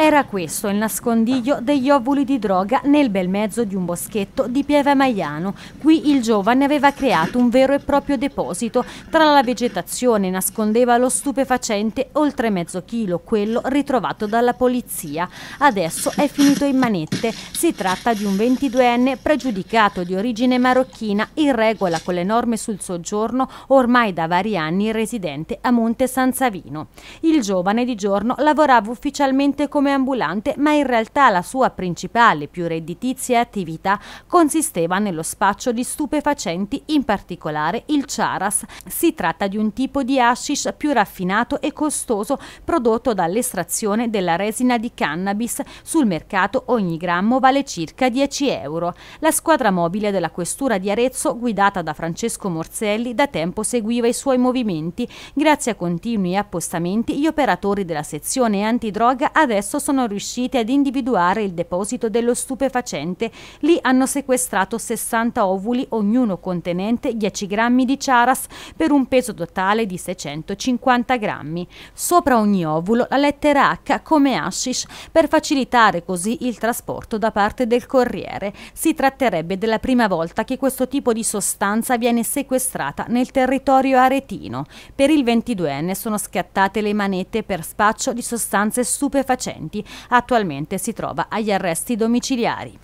Era questo il nascondiglio degli ovuli di droga nel bel mezzo di un boschetto di Pieve Maiano. Qui il giovane aveva creato un vero e proprio deposito. Tra la vegetazione nascondeva lo stupefacente oltre mezzo chilo, quello ritrovato dalla polizia. Adesso è finito in manette. Si tratta di un 22enne pregiudicato di origine marocchina, in regola con le norme sul soggiorno, ormai da vari anni residente a Monte San Savino. Il giovane di giorno lavorava ufficialmente come come ambulante, ma in realtà la sua principale più redditizia attività consisteva nello spaccio di stupefacenti, in particolare il charas. Si tratta di un tipo di hashish più raffinato e costoso prodotto dall'estrazione della resina di cannabis. Sul mercato ogni grammo vale circa 10 euro. La squadra mobile della questura di Arezzo, guidata da Francesco Morselli, da tempo seguiva i suoi movimenti. Grazie a continui appostamenti, gli operatori della sezione antidroga adesso scorso sono riusciti ad individuare il deposito dello stupefacente. Lì hanno sequestrato 60 ovuli, ognuno contenente 10 grammi di charas, per un peso totale di 650 grammi. Sopra ogni ovulo la lettera H come hashish per facilitare così il trasporto da parte del corriere. Si tratterebbe della prima volta che questo tipo di sostanza viene sequestrata nel territorio aretino. Per il 22enne sono scattate le manette per spaccio di sostanze stupefacenti attualmente si trova agli arresti domiciliari.